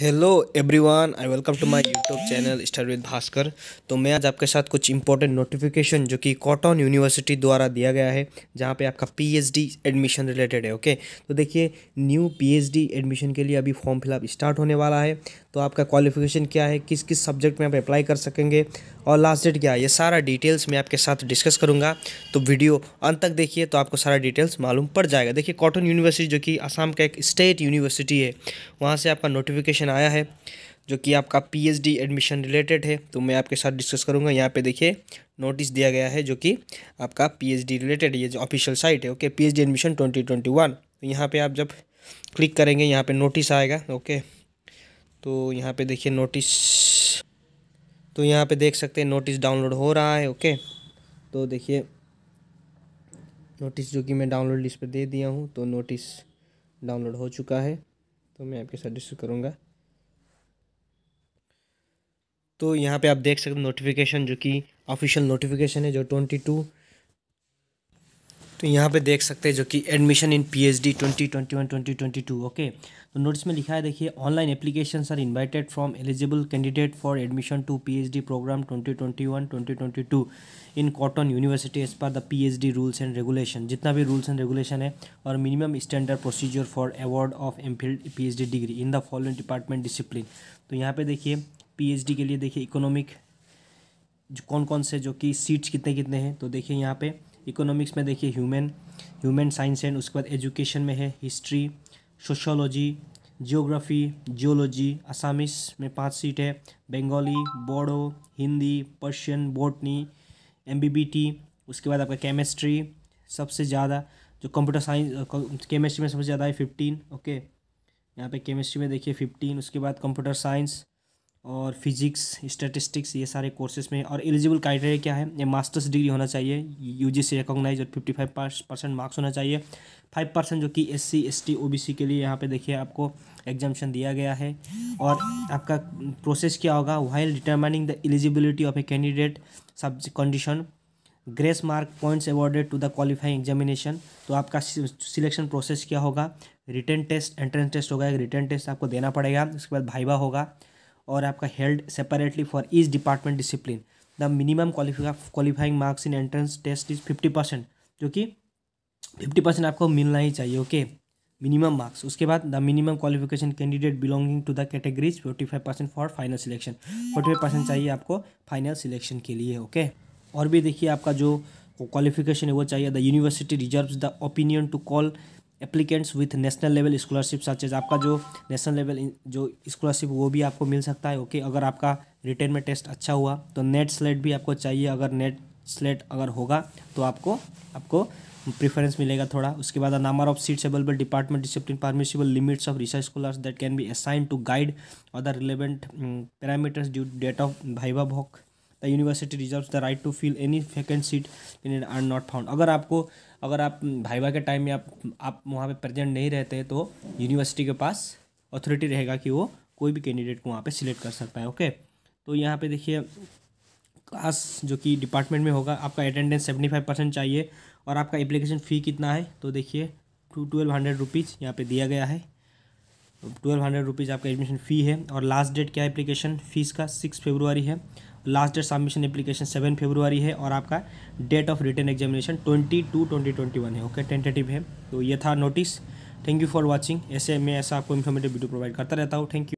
Hello everyone I welcome to my YouTube channel star with Bhaskar तो मैं आज आपके साथ कुछ इंपॉर्टेंट नोटिफिकेशन जो कि कॉटन यूनिवर्सिटी द्वारा दिया गया है जहाँ पे आपका पीएचडी एडमिशन रिलेटेड है ओके तो देखिए न्यू पीएचडी एडमिशन के लिए अभी फॉर्म फिलअप स्टार्ट होने वाला है तो आपका क्वालिफिकेशन क्या है किस किस सब्जेक्ट में आप अप्लाई कर सकेंगे और लास्ट डेट क्या है ये सारा डिटेल्स मैं आपके साथ डिस्कस करूँगा तो वीडियो अंत तक देखिए तो आपको सारा डिटेल्स मालूम पड़ जाएगा देखिए कॉटन यूनिवर्सिटी जो कि आसाम का एक स्टेट यूनिवर्सिटी है वहाँ से आपका नोटिफिकेशन क्वेश्चन आया है जो कि आपका पीएचडी एडमिशन रिलेटेड है तो मैं आपके साथ डिस्कस करूंगा यहाँ पे देखिए नोटिस दिया गया है जो कि आपका पीएचडी रिलेटेड ये जो ऑफिशियल साइट है okay PhD admission 2021 twenty one तो यहाँ पर आप जब क्लिक करेंगे यहाँ पे नोटिस आएगा ओके तो यहाँ पे देखिए नोटिस तो यहाँ पे देख सकते हैं नोटिस डाउनलोड हो रहा है ओके तो देखिए नोटिस जो कि मैं डाउनलोड लिस्ट पर दे दिया हूँ तो नोटिस डाउनलोड हो चुका है तो मैं आपके साथ डिस्कस करूँगा तो यहाँ पे आप देख सकते हो नोटिफिकेशन जो कि ऑफिशियल नोटिफिकेशन है जो ट्वेंटी टू तो यहाँ पे देख सकते हैं जो कि admission in P H D twenty twenty one twenty twenty two okay तो नोटिस में लिखा है देखिए online application are invited from eligible candidate for admission to P H D programme twenty twenty one twenty twenty two in Cotton University as per the P H D rules and regulation जितना भी rules and regulation है और minimum standard procedure for award of M Phil P H D degree in the following department discipline तो यहाँ पे देखिए PhD के लिए देखिए इकोनॉमिक कौन कौन से जो कि सीट्स कितने कितने हैं तो देखिए यहाँ पे इकोनॉमिक्स में देखिए ह्यूमन ह्यूमन साइंस एंड उसके बाद एजुकेशन में है history sociology geography geology Assamese में पाँच सीट है Bengali Bodo Hindi Persian botany M उसके बाद आपका केमिस्ट्री सबसे ज़्यादा जो कंप्यूटर साइंस केमिस्ट्री में सबसे ज़्यादा है फिफ्टीन ओके यहाँ पे केमिस्ट्री में देखिए फिफ्टीन उसके बाद कंप्यूटर साइंस और फिजिक्स स्टैटिस्टिक्स ये सारे कोर्सेज में और एलिजिबल क्राइटेरिया क्या है ये मास्टर्स डिग्री होना चाहिए यू जी सी रिकोगनाइज और फिफ्टी फाइव परसेंट मार्क्स होना चाहिए फाइव परसेंट जो कि S C S T O B C के लिए यहाँ पे देखिए आपको एग्जामेशन दिया गया है और आपका प्रोसेस क्या होगा while determining the eligibility of a candidate sub condition grace mark points awarded to the qualifying examination तो आपका सिलेक्शन प्रोसेस क्या होगा रिटर्न टेस्ट एंट्रेंस टेस्ट होगा एक रिटर्न टेस्ट आपको देना पड़ेगा उसके बाद भाईवा होगा और आपका held separately for each department discipline the minimum qualifying marks in entrance test is fifty percent जो कि फिफ्टी परसेंट आपको मिलना ही चाहिए ओके मिनिमम मार्क्स उसके बाद the minimum qualification candidate belonging to the categories forty five percent for final selection forty five percent चाहिए आपको final selection के लिए ओके okay? और भी देखिए आपका जो क्वालिफिकेशन है वो चाहिए the university reserve the opinion to call applicants with national level scholarship such as आपका जो नेशनल लेवल जो स्कॉलरशिप वो भी आपको मिल सकता है ओके okay? अगर आपका रिटर्न में टेस्ट अच्छा हुआ तो नेट स्लेट भी आपको चाहिए अगर नेट स्लेट अगर होगा तो आपको आपको प्रेफरेंस मिलेगा थोड़ा उसके बाद number of seats available department discipline permissible limits of research scholars that can be assign to guide other relevant parameters due date of viva voce the university reserve the right to fill any vacant seat in are not found अगर आपको अगर आप भाईवा के time में आप आप वहाँ पे प्रेजेंट नहीं रहते तो यूनिवर्सिटी के पास अथॉरिटी रहेगा कि वो कोई भी कैंडिडेट को वहाँ पे सिलेक्ट कर सकता है ओके तो यहाँ पे देखिए क्लास जो कि डिपार्टमेंट में होगा आपका अटेंडेंस सेवेंटी फाइव परसेंट चाहिए और आपका एप्लीकेशन फ़ी कितना है तो देखिए टू ट्वेल्व हंड्रेड रुपीज़ यहाँ पर दिया गया है ट्वेल्व हंड्रेड रुपीज़ आपका एडमिशन फ़ी है और लास्ट डेट क्या है एप्लीकेशन फ़ीस का सिक्स फेबरुआरी है last date submission application seven February है और आपका date of return examination twenty two twenty twenty one है ओके टेंटेटिव है तो ये था notice thank you for watching ऐसे मैं ऐसा आपको इन्फॉर्मेटिव वीडियो प्रोवाइड करता रहता हूँ थैंक यू